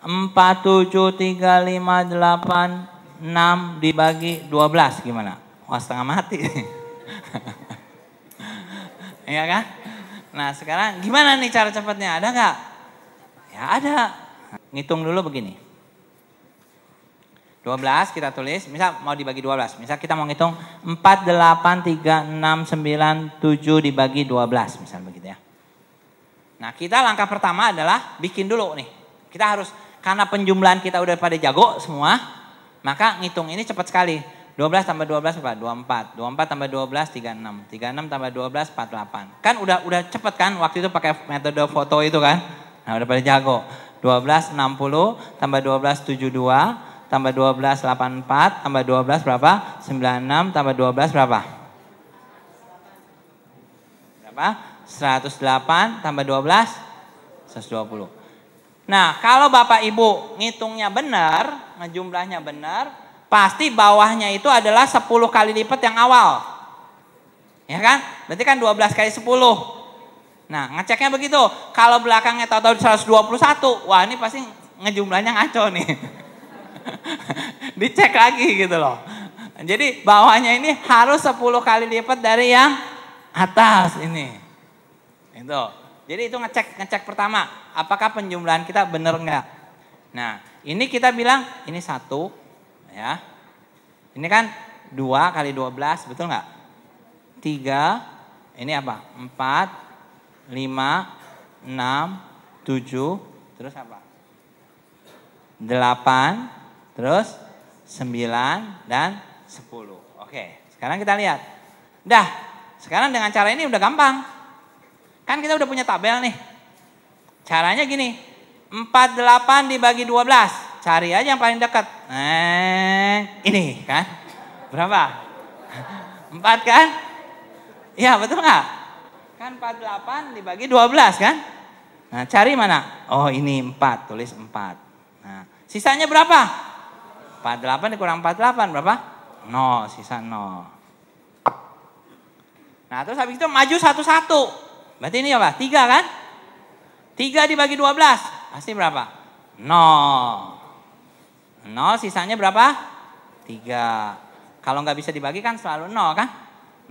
4, 7, 3, 5, 8, 6 dibagi 12 gimana? Wah setengah mati. Iya kan? Nah sekarang gimana nih cara cepatnya? Ada nggak? Ya ada. Ngitung dulu begini. 12 kita tulis, misal mau dibagi 12. Misal kita mau ngitung 4, 8, 3, 6, 9, 7 dibagi 12. Misal begitu ya. Nah kita langkah pertama adalah bikin dulu nih. Kita harus karena penjumlahan kita udah pada jago semua, maka ngitung ini cepat sekali. 12 tambah 12 berapa? 24. 24 tambah 12 36. 36 tambah 12 48. Kan udah udah cepet kan waktu itu pakai metode foto itu kan. Nah, udah pada jago. 12 60 tambah 12 72 tambah 12 84 tambah 12 berapa? 96 tambah 12 berapa? Berapa? 108 tambah 12 120. Nah, kalau Bapak Ibu ngitungnya benar, jumlahnya benar, pasti bawahnya itu adalah 10 kali lipat yang awal. Ya kan? Berarti kan 12 kali 10. Nah, ngeceknya begitu. Kalau belakangnya tahu-tahu 121, wah ini pasti ngejumlahnya ngaco nih. Dicek lagi gitu loh. Jadi bawahnya ini harus 10 kali lipat dari yang atas ini. Itu. Jadi itu ngecek ngecek pertama, apakah penjumlahan kita benar nggak? Nah, ini kita bilang ini satu, ya. Ini kan dua kali dua belas betul nggak? Tiga, ini apa? Empat, lima, enam, tujuh, terus apa? Delapan, terus sembilan dan sepuluh. Oke, sekarang kita lihat. Dah, sekarang dengan cara ini udah gampang. Kan kita udah punya tabel nih. Caranya gini. 48 dibagi 12. Cari aja yang paling dekat. Nah, ini kan. Berapa? 4 kan? Iya, betul nggak? Kan 48 dibagi 12 kan? Nah, cari mana? Oh, ini 4, tulis 4. Nah, sisanya berapa? 48 dikurang 48 berapa? 0, sisa 0. Nah, terus habis itu maju satu-satu. Berarti ini apa? Tiga kan? Tiga dibagi dua belas. Pasti berapa? Nol. Nol sisanya berapa? Tiga. Kalau nggak bisa dibagi kan selalu nol kan?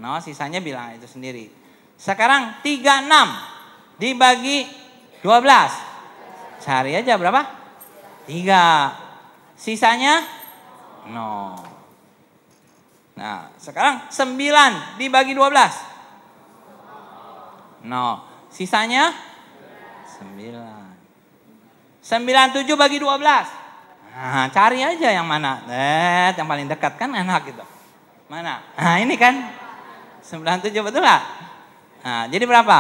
Nol sisanya bilang itu sendiri. Sekarang tiga enam dibagi dua belas. Cari aja berapa? Tiga. Sisanya nol. Nah, sekarang sembilan dibagi dua belas No, Sisanya Sembilan tujuh bagi 12. Nah, cari aja yang mana. Eh, yang paling dekat kan enak gitu. Mana? Nah, ini kan sembilan tujuh betul lah. Nah, jadi berapa?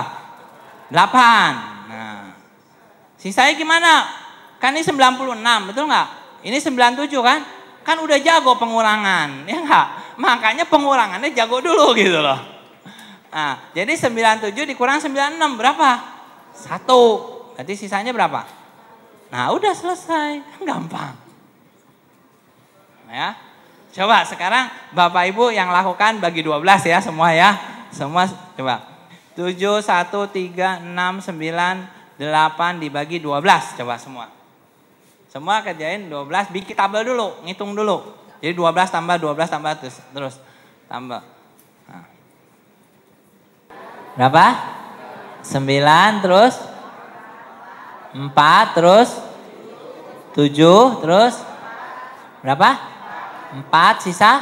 Delapan. Nah. Sisanya gimana? Kan ini 96, betul nggak? Ini 97 kan? Kan udah jago pengurangan, ya nggak? Makanya pengurangannya jago dulu gitu loh. Nah, jadi 97 dikurang 96 berapa? Satu. Berarti sisanya berapa? Nah, udah selesai. Kan gampang. Ya. Coba sekarang Bapak Ibu yang lakukan bagi 12 ya semua ya. Semua coba. 7 1 3 6 9 8 dibagi 12 coba semua. Semua kerjain 12 bikin tabel dulu, ngitung dulu. Jadi 12 tambah 12 tambah terus terus tambah. Nah. Berapa? Sembilan terus? Empat terus? Tujuh terus? Berapa? Empat sisa?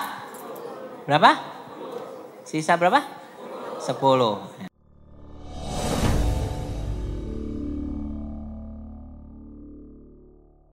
Berapa? Sisa berapa? Sepuluh.